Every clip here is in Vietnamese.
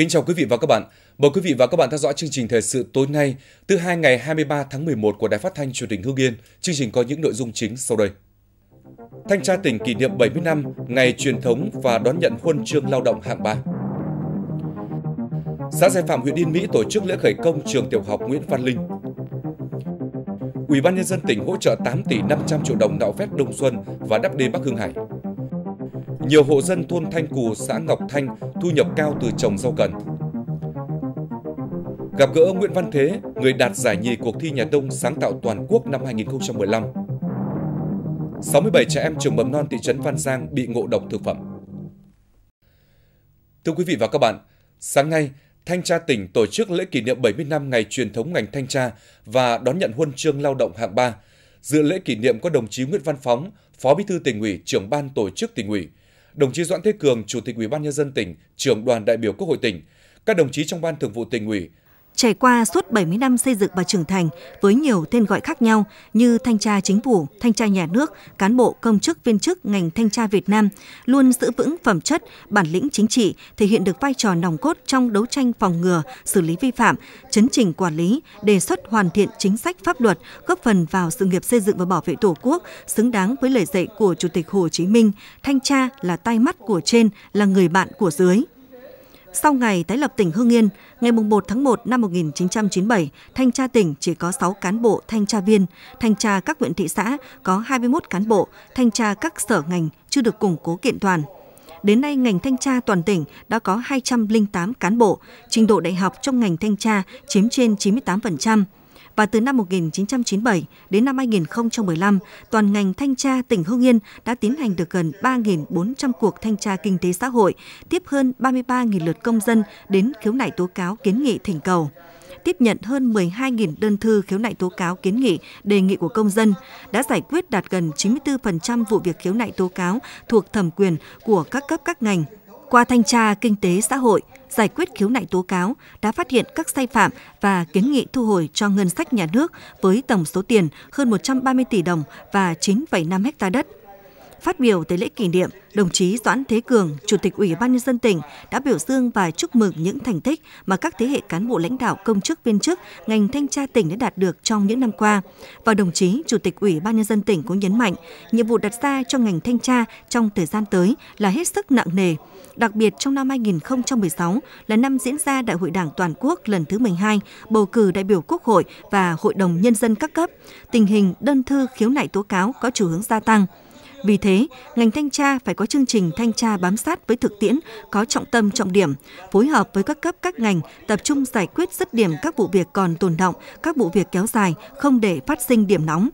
Kính chào quý vị và các bạn. Mời quý vị và các bạn theo dõi chương trình thời sự tối nay, thứ hai ngày 23 tháng 11 của Đài Phát thanh Truyền hình Hưng Yên. Chương trình có những nội dung chính sau đây. Thanh tra tỉnh kỷ niệm 70 năm ngày truyền thống và đón nhận huân chương lao động hạng 3. Xã Giải Phạm huyện Yên Mỹ tổ chức lễ khởi công trường tiểu học Nguyễn Văn Linh. Ủy ban nhân dân tỉnh hỗ trợ 8 tỷ 500 triệu đồng nạo vét Đông Xuân và đắp đê Bắc Hưng Hải. Nhiều hộ dân thôn Thanh Cù, xã Ngọc Thanh thu nhập cao từ trồng rau cần. Gặp gỡ Nguyễn Văn Thế, người đạt giải nhì cuộc thi nhà Đông sáng tạo toàn quốc năm 2015. 67 trẻ em trường mầm non thị trấn Văn Giang bị ngộ độc thực phẩm. Thưa quý vị và các bạn, sáng nay, Thanh tra tỉnh tổ chức lễ kỷ niệm 70 năm ngày truyền thống ngành thanh tra và đón nhận huân chương lao động hạng 3. Dự lễ kỷ niệm có đồng chí Nguyễn Văn Phóng, Phó Bí thư tỉnh ủy, trưởng ban tổ chức tỉnh ủy, đồng chí Doãn Thế Cường, Chủ tịch Ủy ban nhân dân tỉnh, trưởng đoàn đại biểu Quốc hội tỉnh, các đồng chí trong ban thường vụ tỉnh ủy, Trải qua suốt 70 năm xây dựng và trưởng thành với nhiều tên gọi khác nhau như thanh tra chính phủ, thanh tra nhà nước, cán bộ công chức viên chức ngành thanh tra Việt Nam luôn giữ vững phẩm chất, bản lĩnh chính trị, thể hiện được vai trò nòng cốt trong đấu tranh phòng ngừa, xử lý vi phạm, chấn chỉnh quản lý, đề xuất hoàn thiện chính sách pháp luật, góp phần vào sự nghiệp xây dựng và bảo vệ Tổ quốc, xứng đáng với lời dạy của Chủ tịch Hồ Chí Minh, thanh tra là tay mắt của trên, là người bạn của dưới. Sau ngày tái lập tỉnh Hưng Yên, ngày 1 tháng 1 năm 1997, thanh tra tỉnh chỉ có 6 cán bộ thanh tra viên, thanh tra các huyện thị xã có 21 cán bộ, thanh tra các sở ngành chưa được củng cố kiện toàn. Đến nay, ngành thanh tra toàn tỉnh đã có 208 cán bộ, trình độ đại học trong ngành thanh tra chiếm trên 98% và từ năm 1997 đến năm 2015, toàn ngành thanh tra tỉnh Hưng Yên đã tiến hành được gần 3.400 cuộc thanh tra kinh tế xã hội, tiếp hơn 33.000 lượt công dân đến khiếu nại tố cáo kiến nghị thỉnh cầu tiếp nhận hơn 12.000 đơn thư khiếu nại tố cáo kiến nghị, đề nghị của công dân, đã giải quyết đạt gần 94% vụ việc khiếu nại tố cáo thuộc thẩm quyền của các cấp các ngành. Qua thanh tra kinh tế xã hội, giải quyết khiếu nại tố cáo, đã phát hiện các sai phạm và kiến nghị thu hồi cho ngân sách nhà nước với tổng số tiền hơn 130 tỷ đồng và 9,5 ha đất. Phát biểu tại lễ kỷ niệm, đồng chí Doãn Thế Cường, Chủ tịch Ủy ban nhân dân tỉnh đã biểu dương và chúc mừng những thành tích mà các thế hệ cán bộ lãnh đạo công chức viên chức ngành thanh tra tỉnh đã đạt được trong những năm qua. Và đồng chí Chủ tịch Ủy ban nhân dân tỉnh cũng nhấn mạnh, nhiệm vụ đặt ra cho ngành thanh tra trong thời gian tới là hết sức nặng nề. Đặc biệt trong năm 2016 là năm diễn ra Đại hội Đảng toàn quốc lần thứ 12, bầu cử đại biểu Quốc hội và Hội đồng nhân dân các cấp. Tình hình đơn thư khiếu nại tố cáo có chiều hướng gia tăng. Vì thế, ngành thanh tra phải có chương trình thanh tra bám sát với thực tiễn, có trọng tâm trọng điểm, phối hợp với các cấp các ngành tập trung giải quyết dứt điểm các vụ việc còn tồn động, các vụ việc kéo dài, không để phát sinh điểm nóng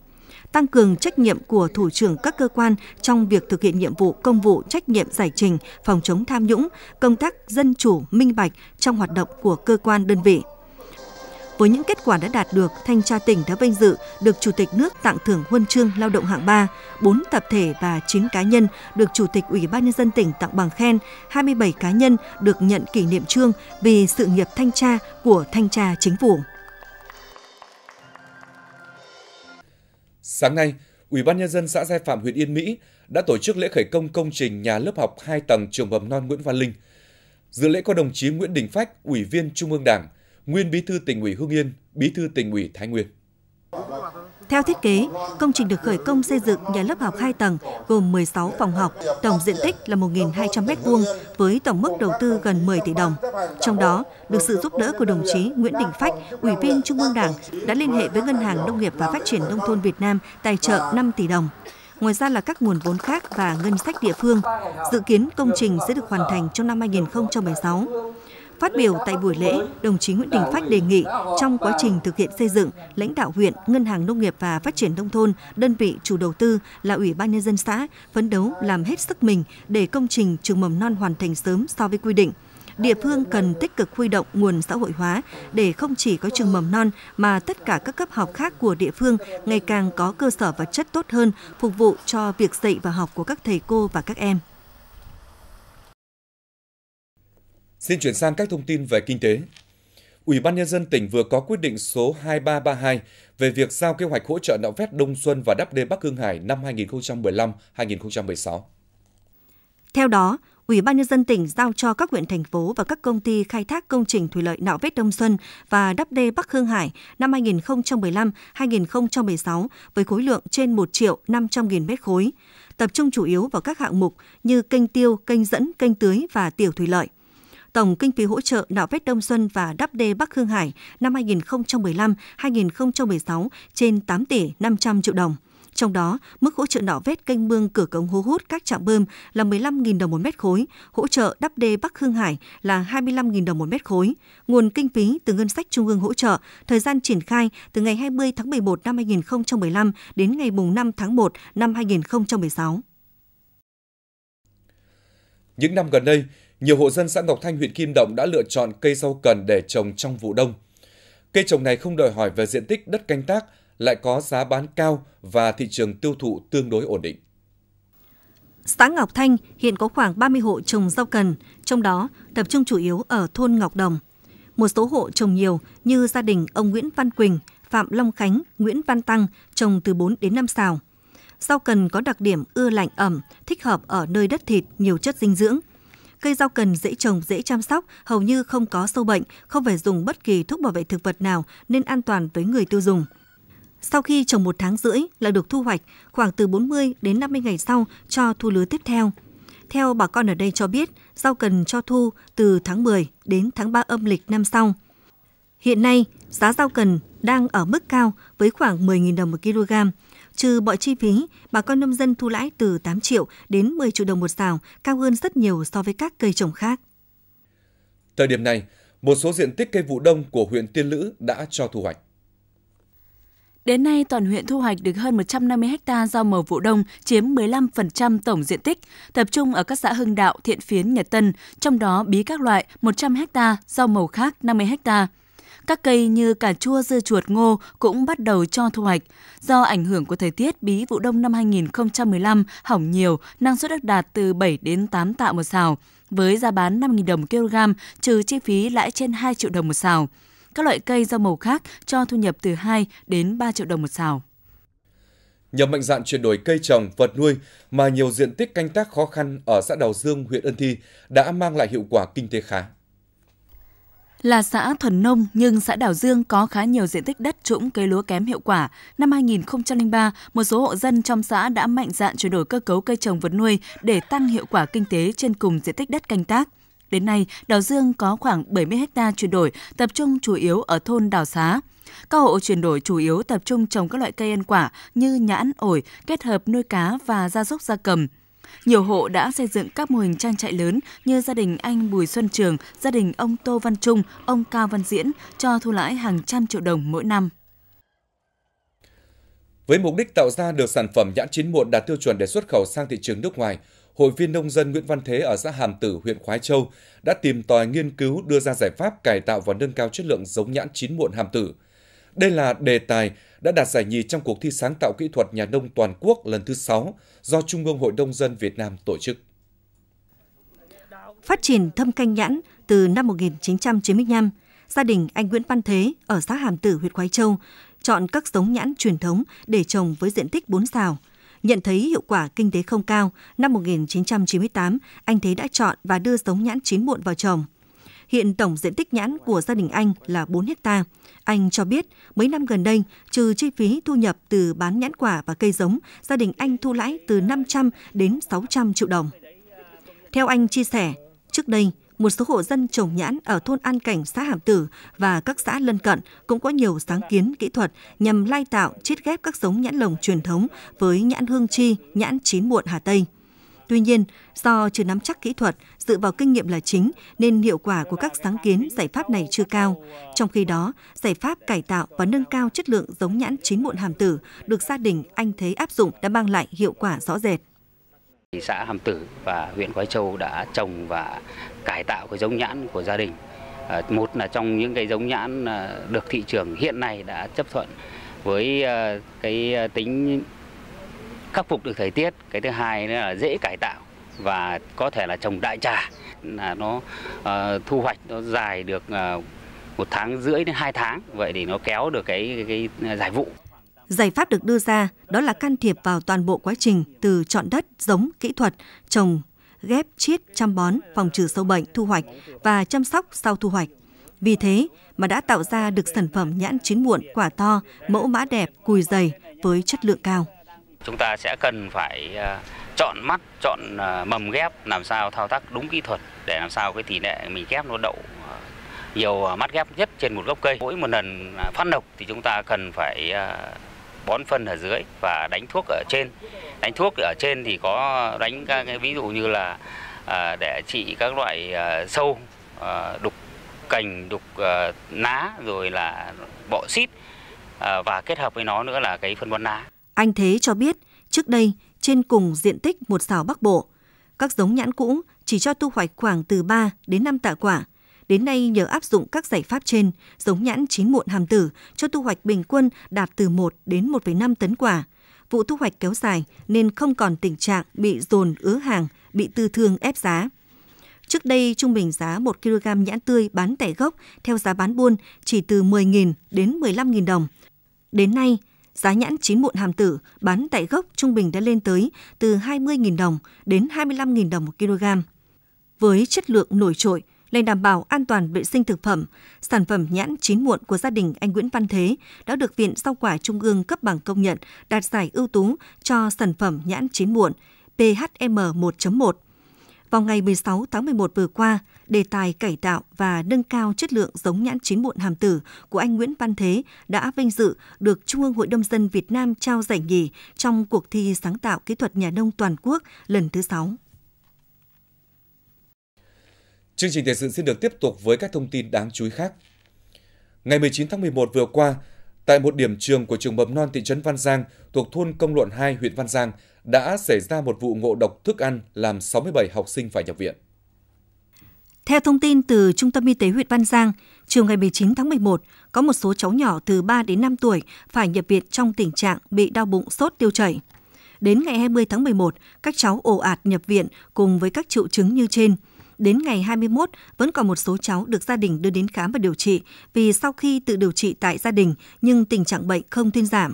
tăng cường trách nhiệm của thủ trưởng các cơ quan trong việc thực hiện nhiệm vụ công vụ trách nhiệm giải trình phòng chống tham nhũng công tác dân chủ minh bạch trong hoạt động của cơ quan đơn vị với những kết quả đã đạt được, Thanh tra tỉnh đã vinh dự được Chủ tịch nước tặng thưởng huân chương lao động hạng 3, 4 tập thể và 9 cá nhân được Chủ tịch Ủy ban nhân dân tỉnh tặng bằng khen, 27 cá nhân được nhận kỷ niệm trương vì sự nghiệp thanh tra của Thanh tra Chính phủ. Sáng nay, Ủy ban nhân dân xã Giai Phạm huyện Yên Mỹ đã tổ chức lễ khởi công công trình nhà lớp học 2 tầng trường mầm non Nguyễn Văn Linh. Dự lễ có đồng chí Nguyễn Đình Phách, Ủy viên Trung ương Đảng, nguyên bí thư tỉnh ủy Hương Yên, bí thư tỉnh ủy Thái Nguyên. Theo thiết kế, công trình được khởi công xây dựng nhà lớp học 2 tầng gồm 16 phòng học, tổng diện tích là 1.200 m2 với tổng mức đầu tư gần 10 tỷ đồng. Trong đó, được sự giúp đỡ của đồng chí Nguyễn Đình Phách, Ủy viên Trung ương Đảng đã liên hệ với Ngân hàng Nông nghiệp và Phát triển Nông thôn Việt Nam tài trợ 5 tỷ đồng. Ngoài ra là các nguồn vốn khác và ngân sách địa phương. Dự kiến công trình sẽ được hoàn thành trong năm 2016. Phát biểu tại buổi lễ, đồng chí Nguyễn Đình Phách đề nghị trong quá trình thực hiện xây dựng, lãnh đạo huyện, Ngân hàng Nông nghiệp và Phát triển Nông thôn, đơn vị chủ đầu tư là Ủy ban Nhân dân xã, phấn đấu làm hết sức mình để công trình trường mầm non hoàn thành sớm so với quy định địa phương cần tích cực huy động nguồn xã hội hóa để không chỉ có trường mầm non mà tất cả các cấp học khác của địa phương ngày càng có cơ sở vật chất tốt hơn phục vụ cho việc dạy và học của các thầy cô và các em. Xin chuyển sang các thông tin về kinh tế. Ủy ban Nhân dân tỉnh vừa có quyết định số 2332 về việc giao kế hoạch hỗ trợ nạo vét Đông Xuân và đắp đê Bắc Hương Hải năm 2015-2016. Theo đó, Ủy ban Nhân dân tỉnh giao cho các huyện, thành phố và các công ty khai thác công trình thủy lợi nạo vét Đông Xuân và đắp đê Bắc Hương Hải năm 2015-2016 với khối lượng trên 1 triệu 500 nghìn mét khối, tập trung chủ yếu vào các hạng mục như kênh tiêu, kênh dẫn, kênh tưới và tiểu thủy lợi tổng kinh phí hỗ trợ nạo vét Đông Xuân và đắp đê Bắc Hương Hải năm 2015-2016 trên 8 tỷ 500 triệu đồng. Trong đó, mức hỗ trợ nạo vét canh mương cửa cống hố hút các trạm bơm là 15.000 đồng một mét khối, hỗ trợ đắp đê Bắc Hương Hải là 25.000 đồng một mét khối. Nguồn kinh phí từ ngân sách trung ương hỗ trợ, thời gian triển khai từ ngày 20 tháng 11 năm 2015 đến ngày 5 tháng 1 năm 2016. Những năm gần đây, nhiều hộ dân xã Ngọc Thanh huyện Kim Động đã lựa chọn cây rau cần để trồng trong vụ đông. Cây trồng này không đòi hỏi về diện tích đất canh tác, lại có giá bán cao và thị trường tiêu thụ tương đối ổn định. Xã Ngọc Thanh hiện có khoảng 30 hộ trồng rau cần, trong đó tập trung chủ yếu ở thôn Ngọc Đồng. Một số hộ trồng nhiều như gia đình ông Nguyễn Văn Quỳnh, Phạm Long Khánh, Nguyễn Văn Tăng trồng từ 4 đến 5 xào. Rau cần có đặc điểm ưa lạnh ẩm, thích hợp ở nơi đất thịt nhiều chất dinh dưỡng – Cây rau cần dễ trồng, dễ chăm sóc, hầu như không có sâu bệnh, không phải dùng bất kỳ thuốc bảo vệ thực vật nào nên an toàn với người tiêu dùng. Sau khi trồng một tháng rưỡi là được thu hoạch, khoảng từ 40 đến 50 ngày sau cho thu lứa tiếp theo. Theo bà con ở đây cho biết, rau cần cho thu từ tháng 10 đến tháng 3 âm lịch năm sau. Hiện nay, giá rau cần đang ở mức cao với khoảng 10.000 đồng một kg, Trừ mọi chi phí, bà con nông dân thu lãi từ 8 triệu đến 10 triệu đồng một xào, cao hơn rất nhiều so với các cây trồng khác. Thời điểm này, một số diện tích cây vụ đông của huyện Tiên Lữ đã cho thu hoạch. Đến nay, toàn huyện thu hoạch được hơn 150 ha rau màu vụ đông, chiếm 15% tổng diện tích, tập trung ở các xã Hưng Đạo, Thiện Phiến, Nhật Tân, trong đó bí các loại 100 ha, rau màu khác 50 hectare. Các cây như cà chua, dưa chuột, ngô cũng bắt đầu cho thu hoạch. Do ảnh hưởng của thời tiết, bí vụ đông năm 2015 hỏng nhiều, năng suất ước đạt từ 7 đến 8 tạ một xào, với giá bán 5.000 đồng kg, trừ chi phí lãi trên 2 triệu đồng một xào. Các loại cây rau màu khác cho thu nhập từ 2 đến 3 triệu đồng một xào nhờ mạnh dạn chuyển đổi cây trồng, vật nuôi mà nhiều diện tích canh tác khó khăn ở xã Đào Dương, huyện Ân Thi đã mang lại hiệu quả kinh tế khá. Là xã thuần nông nhưng xã Đảo Dương có khá nhiều diện tích đất trũng cây lúa kém hiệu quả. Năm 2003, một số hộ dân trong xã đã mạnh dạn chuyển đổi cơ cấu cây trồng vật nuôi để tăng hiệu quả kinh tế trên cùng diện tích đất canh tác. Đến nay, đảo Dương có khoảng 70 ha chuyển đổi, tập trung chủ yếu ở thôn đảo Xá. Các hộ chuyển đổi chủ yếu tập trung trồng các loại cây ăn quả như nhãn, ổi, kết hợp nuôi cá và gia súc gia cầm. Nhiều hộ đã xây dựng các mô hình trang trại lớn như gia đình anh Bùi Xuân Trường, gia đình ông Tô Văn Trung, ông Cao Văn Diễn cho thu lãi hàng trăm triệu đồng mỗi năm. Với mục đích tạo ra được sản phẩm nhãn chín muộn đạt tiêu chuẩn để xuất khẩu sang thị trường nước ngoài, Hội viên nông dân Nguyễn Văn Thế ở xã Hàm Tử, huyện Khoái Châu đã tìm tòi nghiên cứu đưa ra giải pháp cải tạo và nâng cao chất lượng giống nhãn chín muộn Hàm Tử. Đây là đề tài đã đạt giải nhì trong cuộc thi sáng tạo kỹ thuật nhà nông toàn quốc lần thứ 6 do Trung ương Hội Đông dân Việt Nam tổ chức. Phát triển thâm canh nhãn từ năm 1995, gia đình anh Nguyễn Văn Thế ở xã Hàm Tử, huyện Quái Châu chọn các giống nhãn truyền thống để trồng với diện tích 4 xào. Nhận thấy hiệu quả kinh tế không cao, năm 1998, anh Thế đã chọn và đưa giống nhãn chín muộn vào trồng – Hiện tổng diện tích nhãn của gia đình anh là 4 hecta. Anh cho biết, mấy năm gần đây, trừ chi phí thu nhập từ bán nhãn quả và cây giống, gia đình anh thu lãi từ 500 đến 600 triệu đồng. Theo anh chia sẻ, trước đây, một số hộ dân trồng nhãn ở thôn An Cảnh, xã Hàm Tử và các xã lân cận cũng có nhiều sáng kiến kỹ thuật nhằm lai tạo, chiết ghép các giống nhãn lồng truyền thống với nhãn hương chi, nhãn chín muộn Hà Tây. Tuy nhiên, do chưa nắm chắc kỹ thuật, dựa vào kinh nghiệm là chính nên hiệu quả của các sáng kiến giải pháp này chưa cao. Trong khi đó, giải pháp cải tạo và nâng cao chất lượng giống nhãn chín muộn hàm tử được gia đình anh Thế áp dụng đã mang lại hiệu quả rõ rệt. Xã Hàm Tử và huyện Khói Châu đã trồng và cải tạo cái giống nhãn của gia đình. À, một là trong những cái giống nhãn à, được thị trường hiện nay đã chấp thuận với à, cái tính khắc phục được thời tiết cái thứ hai nữa là dễ cải tạo và có thể là trồng đại trà là nó uh, thu hoạch nó dài được uh, một tháng rưỡi đến hai tháng vậy thì nó kéo được cái, cái, cái giải vụ Giải pháp được đưa ra đó là can thiệp vào toàn bộ quá trình từ chọn đất, giống, kỹ thuật, trồng, ghép, chiết, chăm bón, phòng trừ sâu bệnh, thu hoạch và chăm sóc sau thu hoạch. Vì thế mà đã tạo ra được sản phẩm nhãn chín muộn, quả to, mẫu mã đẹp, cùi dày với chất lượng cao. Chúng ta sẽ cần phải ờ, chọn mắt, chọn ờ, mầm ghép làm sao thao tác đúng kỹ thuật để làm sao cái tỷ lệ mình ghép nó đậu ờ, nhiều mắt ghép nhất trên một gốc cây. Mỗi một lần phát độc thì chúng ta cần phải bón phân ở dưới và đánh thuốc ở trên. Đánh thuốc ở trên thì có đánh các cái ví dụ như là để trị các loại sâu, đục cành, đục lá rồi là bọ xít và kết hợp với nó nữa là cái phân bón lá. Anh Thế cho biết, trước đây trên cùng diện tích một xào Bắc Bộ, các giống nhãn cũ chỉ cho thu hoạch khoảng từ 3 đến 5 tạ quả. Đến nay nhờ áp dụng các giải pháp trên, giống nhãn chín muộn hàm tử cho thu hoạch bình quân đạt từ 1 đến 1,5 tấn quả. Vụ thu hoạch kéo dài nên không còn tình trạng bị dồn ứa hàng, bị tư thương ép giá. Trước đây, trung bình giá 1 kg nhãn tươi bán tại gốc theo giá bán buôn chỉ từ 10.000 đến 15.000 đồng. Đến nay, giá nhãn chín muộn hàm tử bán tại gốc trung bình đã lên tới từ 20.000 đồng đến 25.000 đồng một kg. Với chất lượng nổi trội, để đảm bảo an toàn vệ sinh thực phẩm, sản phẩm nhãn chín muộn của gia đình anh Nguyễn Văn Thế đã được Viện Rau quả Trung ương cấp bằng công nhận đạt giải ưu tú cho sản phẩm nhãn chín muộn PHM 1.1 vào ngày 16 tháng 11 vừa qua, đề tài cải tạo và nâng cao chất lượng giống nhãn chín muộn hàm tử của anh Nguyễn Văn Thế đã vinh dự được Trung ương Hội Đông dân Việt Nam trao giải nhì trong cuộc thi sáng tạo kỹ thuật nhà nông toàn quốc lần thứ 6. Chương trình thời sự xin được tiếp tục với các thông tin đáng chú ý khác. Ngày 19 tháng 11 vừa qua, Tại một điểm trường của trường mầm non thị trấn Văn Giang thuộc thôn Công Luận 2, huyện Văn Giang đã xảy ra một vụ ngộ độc thức ăn làm 67 học sinh phải nhập viện. Theo thông tin từ Trung tâm Y tế huyện Văn Giang, chiều ngày 19 tháng 11, có một số cháu nhỏ từ 3 đến 5 tuổi phải nhập viện trong tình trạng bị đau bụng, sốt, tiêu chảy. Đến ngày 20 tháng 11, các cháu ồ ạt nhập viện cùng với các triệu chứng như trên – Đến ngày 21, vẫn còn một số cháu được gia đình đưa đến khám và điều trị vì sau khi tự điều trị tại gia đình nhưng tình trạng bệnh không thuyên giảm.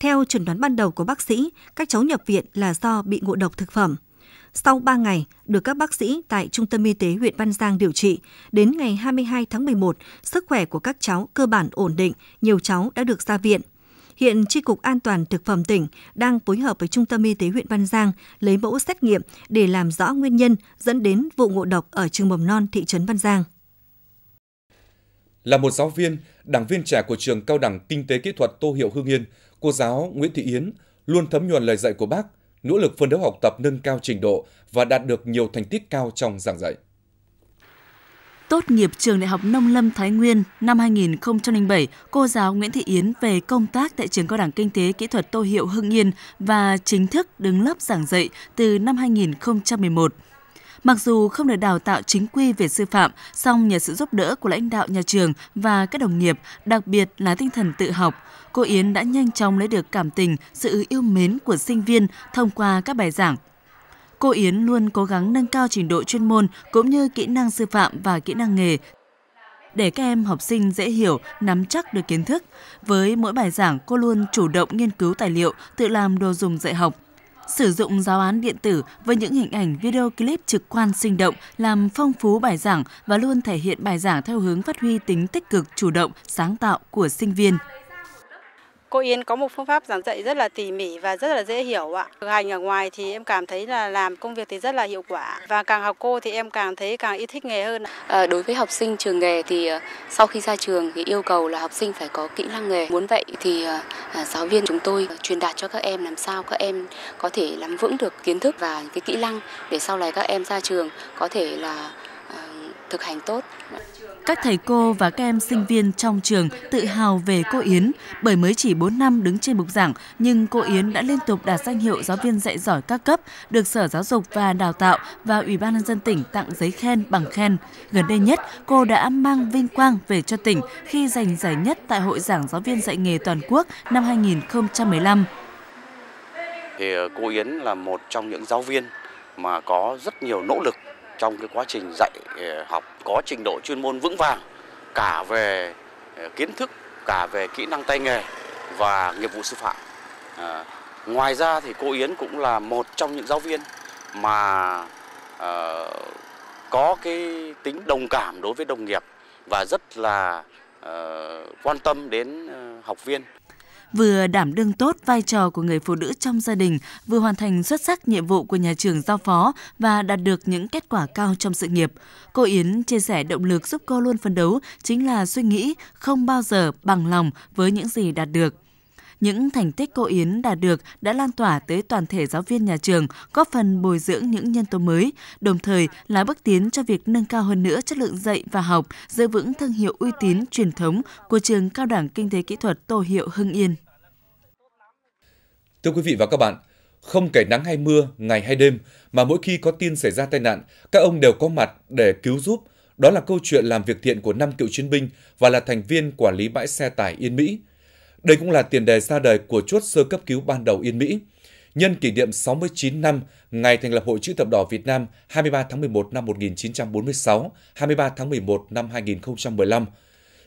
Theo chuẩn đoán ban đầu của bác sĩ, các cháu nhập viện là do bị ngộ độc thực phẩm. Sau 3 ngày, được các bác sĩ tại Trung tâm Y tế huyện Văn Giang điều trị, đến ngày 22 tháng 11, sức khỏe của các cháu cơ bản ổn định, nhiều cháu đã được ra viện – Hiện Tri Cục An toàn Thực phẩm tỉnh đang phối hợp với Trung tâm Y tế huyện Văn Giang lấy mẫu xét nghiệm để làm rõ nguyên nhân dẫn đến vụ ngộ độc ở trường mầm non thị trấn Văn Giang. Là một giáo viên, đảng viên trẻ của trường cao đẳng kinh tế kỹ thuật Tô Hiệu Hương Yên, cô giáo Nguyễn Thị Yến luôn thấm nhuần lời dạy của bác, nỗ lực phân đấu học tập nâng cao trình độ và đạt được nhiều thành tích cao trong giảng dạy. Tốt nghiệp trường Đại học Nông lâm Thái Nguyên năm 2007, cô giáo Nguyễn Thị Yến về công tác tại trường Cao đẳng Kinh tế Kỹ thuật Tô Hiệu Hưng Yên và chính thức đứng lớp giảng dạy từ năm 2011. Mặc dù không được đào tạo chính quy về sư phạm, song nhờ sự giúp đỡ của lãnh đạo nhà trường và các đồng nghiệp, đặc biệt là tinh thần tự học, cô Yến đã nhanh chóng lấy được cảm tình, sự yêu mến của sinh viên thông qua các bài giảng Cô Yến luôn cố gắng nâng cao trình độ chuyên môn cũng như kỹ năng sư phạm và kỹ năng nghề để các em học sinh dễ hiểu, nắm chắc được kiến thức. Với mỗi bài giảng, cô luôn chủ động nghiên cứu tài liệu, tự làm đồ dùng dạy học. Sử dụng giáo án điện tử với những hình ảnh video clip trực quan sinh động làm phong phú bài giảng và luôn thể hiện bài giảng theo hướng phát huy tính tích cực, chủ động, sáng tạo của sinh viên. Cô Yến có một phương pháp giảng dạy rất là tỉ mỉ và rất là dễ hiểu ạ. Thực hành ở ngoài thì em cảm thấy là làm công việc thì rất là hiệu quả và càng học cô thì em càng thấy càng yêu thích nghề hơn. À, đối với học sinh trường nghề thì ờ, sau khi ra trường thì yêu cầu là học sinh phải có kỹ năng nghề. Muốn vậy thì à, giáo viên chúng tôi truyền đạt cho các em làm sao các em có thể nắm vững được kiến thức và cái kỹ năng để sau này các em ra trường có thể là à, thực hành tốt các thầy cô và các em sinh viên trong trường tự hào về cô Yến bởi mới chỉ 4 năm đứng trên bục giảng nhưng cô Yến đã liên tục đạt danh hiệu giáo viên dạy giỏi các cấp, được Sở Giáo dục và Đào tạo và Ủy ban nhân dân tỉnh tặng giấy khen bằng khen. Gần đây nhất, cô đã mang vinh quang về cho tỉnh khi giành giải nhất tại Hội giảng giáo viên dạy nghề toàn quốc năm 2015. Thì ờ, cô Yến là một trong những giáo viên mà có rất nhiều nỗ lực trong cái quá trình dạy ờ, học có trình độ chuyên môn vững vàng cả về ờ, kiến thức, cả về kỹ năng tay nghề và nghiệp vụ sư phạm. À, ngoài ra thì cô Yến cũng là một trong những giáo viên mà à, có cái tính đồng cảm đối với đồng nghiệp và rất là à, quan tâm đến học viên vừa đảm đương tốt vai trò của người phụ nữ trong gia đình, vừa hoàn thành xuất sắc nhiệm vụ của nhà trường giao phó và đạt được những kết quả cao trong sự nghiệp. Cô Yến chia sẻ động lực giúp cô luôn phấn đấu chính là suy nghĩ không bao giờ bằng lòng với những gì đạt được. Những thành tích cô Yến đạt được đã lan tỏa tới toàn thể giáo viên nhà trường, góp phần bồi dưỡng những nhân tố mới, đồng thời là bước tiến cho việc nâng cao hơn nữa chất lượng dạy và học, giữ vững thương hiệu uy tín truyền thống của trường Cao đẳng Kinh tế Kỹ thuật Tô Hiệu Hưng Yên. Thưa quý vị và các bạn, không kể nắng hay mưa, ngày hay đêm, mà mỗi khi có tin xảy ra tai nạn, các ông đều có mặt để cứu giúp. Đó là câu chuyện làm việc thiện của năm cựu chiến binh và là thành viên quản lý bãi xe tải Yên Mỹ – đây cũng là tiền đề ra đời của chốt sơ cấp cứu ban đầu Yên Mỹ. Nhân kỷ niệm 69 năm ngày thành lập Hội chữ thập đỏ Việt Nam 23 tháng 11 năm 1946, 23 tháng 11 năm 2015.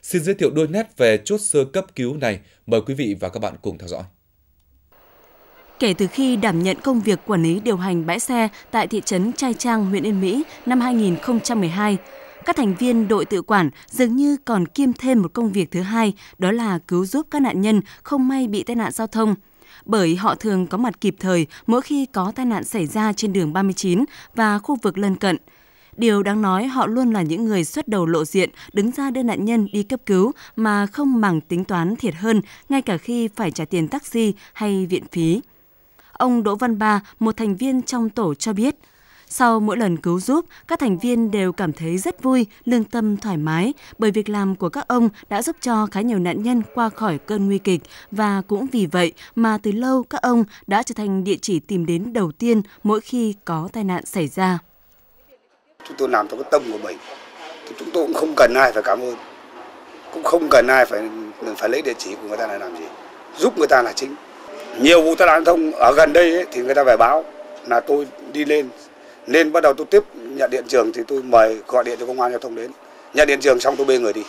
Xin giới thiệu đôi nét về chốt sơ cấp cứu này. Mời quý vị và các bạn cùng theo dõi. Kể từ khi đảm nhận công việc quản lý điều hành bãi xe tại thị trấn Trai Trang, huyện Yên Mỹ năm 2012, các thành viên đội tự quản dường như còn kiêm thêm một công việc thứ hai, đó là cứu giúp các nạn nhân không may bị tai nạn giao thông. Bởi họ thường có mặt kịp thời mỗi khi có tai nạn xảy ra trên đường 39 và khu vực lân cận. Điều đáng nói họ luôn là những người xuất đầu lộ diện, đứng ra đưa nạn nhân đi cấp cứu mà không màng tính toán thiệt hơn, ngay cả khi phải trả tiền taxi hay viện phí. Ông Đỗ Văn Ba, một thành viên trong tổ cho biết – sau mỗi lần cứu giúp, các thành viên đều cảm thấy rất vui, lương tâm thoải mái bởi việc làm của các ông đã giúp cho khá nhiều nạn nhân qua khỏi cơn nguy kịch và cũng vì vậy mà từ lâu các ông đã trở thành địa chỉ tìm đến đầu tiên mỗi khi có tai nạn xảy ra. Chúng tôi làm theo cái tâm của mình. Chúng tôi cũng không cần ai phải cảm ơn. Cũng không cần ai phải phải lấy địa chỉ của người ta để làm gì. Giúp người ta là chính. Nhiều vụ tai nạn thông ở gần đây ấy, thì người ta phải báo là tôi đi lên nên bắt đầu tôi tiếp nhận điện trường thì tôi mời gọi điện cho công an giao thông đến nhận điện trường xong tôi bê người đi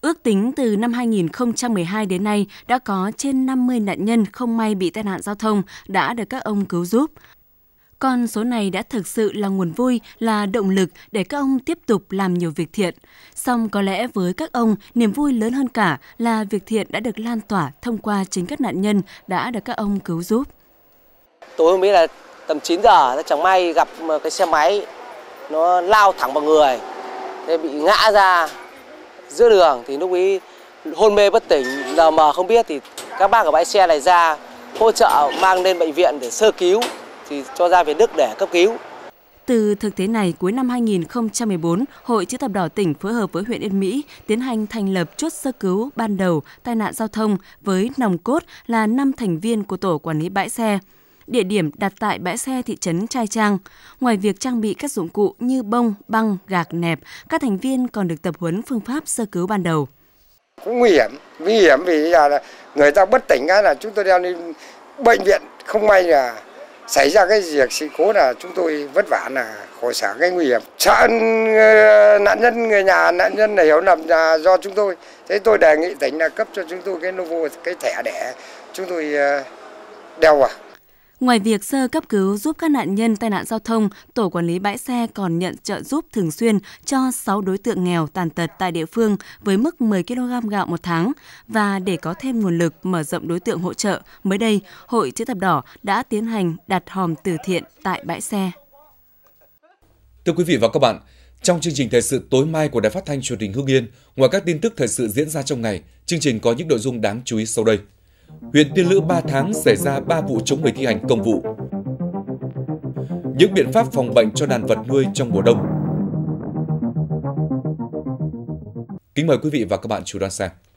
Ước tính từ năm 2012 đến nay đã có trên 50 nạn nhân không may bị tai nạn giao thông đã được các ông cứu giúp. Con số này đã thực sự là nguồn vui, là động lực để các ông tiếp tục làm nhiều việc thiện. Song có lẽ với các ông, niềm vui lớn hơn cả là việc thiện đã được lan tỏa thông qua chính các nạn nhân đã được các ông cứu giúp. Tôi không biết là tầm 9 giờ chẳng may gặp cái xe máy nó lao thẳng vào người thế bị ngã ra giữa đường thì lúc ấy hôn mê bất tỉnh giờ mà không biết thì các bác ở bãi xe này ra hỗ trợ mang lên bệnh viện để sơ cứu thì cho ra về Đức để cấp cứu. Từ thực tế này, cuối năm 2014, Hội Chữ thập đỏ tỉnh phối hợp với huyện Yên Mỹ tiến hành thành lập chốt sơ cứu ban đầu tai nạn giao thông với nòng cốt là 5 thành viên của tổ quản lý bãi xe địa điểm đặt tại bãi xe thị trấn Trai Trang. Ngoài việc trang bị các dụng cụ như bông, băng, gạc, nẹp, các thành viên còn được tập huấn phương pháp sơ cứu ban đầu. Cũng nguy hiểm, nguy hiểm vì là người ta bất tỉnh cái là chúng tôi đeo lên bệnh viện không may là xảy ra cái việc sự cố là chúng tôi vất vả là khổ sở cái nguy hiểm sợ ờ, nạn nhân người nhà nạn nhân này hiểu lầm là do chúng tôi thế tôi đề nghị tỉnh là cấp cho chúng tôi cái novo cái thẻ để chúng tôi ờ, đeo vào Ngoài việc sơ cấp cứu giúp các nạn nhân tai nạn giao thông, Tổ quản lý bãi xe còn nhận trợ giúp thường xuyên cho 6 đối tượng nghèo tàn tật tại địa phương với mức 10 kg gạo một tháng. Và để có thêm nguồn lực mở rộng đối tượng hỗ trợ, mới đây, Hội Chữ Thập Đỏ đã tiến hành đặt hòm từ thiện tại bãi xe. Thưa quý vị và các bạn, trong chương trình thời sự tối mai của Đài Phát thanh Truyền hình Hưng Yên, ngoài các tin tức thời sự diễn ra trong ngày, chương trình có những nội dung đáng chú ý sau đây huyện Tiên Lữ 3 tháng xảy ra 3 vụ chống người thi hành công vụ. Những biện pháp phòng bệnh cho đàn vật nuôi trong mùa đông. Kính mời quý vị và các bạn chú đón xem.